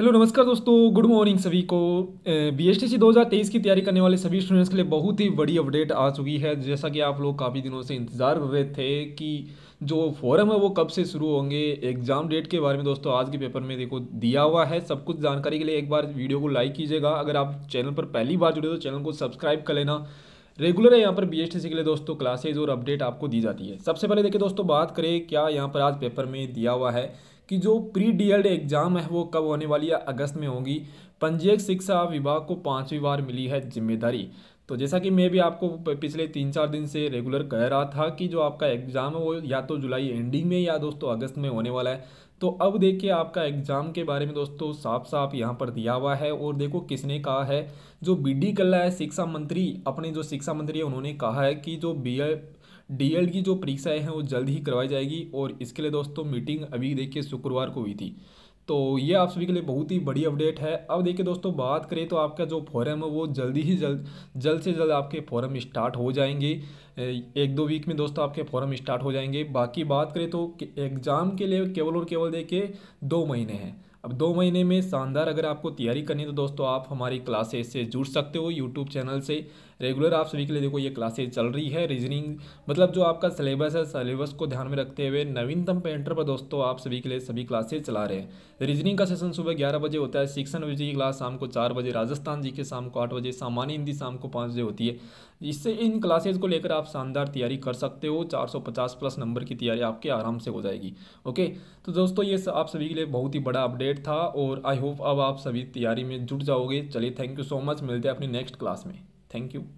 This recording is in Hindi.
हेलो नमस्कार दोस्तों गुड मॉर्निंग सभी को बी 2023 टी सी दो की तैयारी करने वाले सभी स्टूडेंट्स के लिए बहुत ही बड़ी अपडेट आ चुकी है जैसा कि आप लोग काफ़ी दिनों से इंतज़ार कर रहे थे कि जो फॉरम है वो कब से शुरू होंगे एग्ज़ाम डेट के बारे में दोस्तों आज के पेपर में देखो दिया हुआ है सब कुछ जानकारी के लिए एक बार वीडियो को लाइक कीजिएगा अगर आप चैनल पर पहली बार जुड़े तो चैनल को सब्सक्राइब कर लेना रेगुलर है यहाँ पर बी एस के लिए दोस्तों क्लासेज और अपडेट आपको दी जाती है सबसे पहले देखिए दोस्तों बात करें क्या यहाँ पर आज पेपर में दिया हुआ है कि जो प्री डीएलड एग्ज़ाम है वो कब होने वाली है अगस्त में होगी पंजीयक शिक्षा विभाग को पाँचवीं बार मिली है जिम्मेदारी तो जैसा कि मैं भी आपको पिछले तीन चार दिन से रेगुलर कह रहा था कि जो आपका एग्ज़ाम है वो या तो जुलाई एंडिंग में या दोस्तों अगस्त में होने वाला है तो अब देखिए आपका एग्ज़ाम के बारे में दोस्तों साफ साफ यहाँ पर दिया हुआ है और देखो किसने कहा है जो बी डी कल्ला है शिक्षा मंत्री अपने जो शिक्षा मंत्री है उन्होंने कहा है कि जो बी एल की जो परीक्षाएं हैं वो जल्द ही करवाई जाएगी और इसके लिए दोस्तों मीटिंग अभी देखिए शुक्रवार को हुई थी तो ये आप सभी के लिए बहुत ही बड़ी अपडेट है अब देखिए दोस्तों बात करें तो आपका जो फॉरम है वो जल्दी ही जल्द जल्द से जल्द आपके फॉरम स्टार्ट हो जाएंगे एक दो वीक में दोस्तों आपके फॉर्म स्टार्ट हो जाएंगे बाकी बात करें तो एग्ज़ाम के लिए केवल और केवल देखिए दो महीने हैं अब दो महीने में शानदार अगर आपको तैयारी करनी है तो दोस्तों आप हमारी क्लासेस से जुड़ सकते हो यूट्यूब चैनल से रेगुलर आप सभी के लिए देखो ये क्लासेस चल रही है रीजनिंग मतलब जो आपका सिलेबस है सिलेबस को ध्यान में रखते हुए नवीनतम पेंटर पर दोस्तों आप सभी के लिए सभी क्लासेस चला रहे हैं रीजनिंग का सेशन सुबह ग्यारह बजे होता है शिक्षण विजी की क्लास शाम को चार बजे राजस्थान जी के शाम को आठ बजे सामान्य हिंदी शाम को पाँच बजे होती है इससे इन क्लासेज को लेकर आप शानदार तैयारी कर सकते हो 450 प्लस नंबर की तैयारी आपके आराम से हो जाएगी ओके तो दोस्तों ये आप सभी के लिए बहुत ही बड़ा अपडेट था और आई होप अब आप सभी तैयारी में जुट जाओगे चलिए थैंक यू सो मच मिलते हैं अपनी नेक्स्ट क्लास में थैंक यू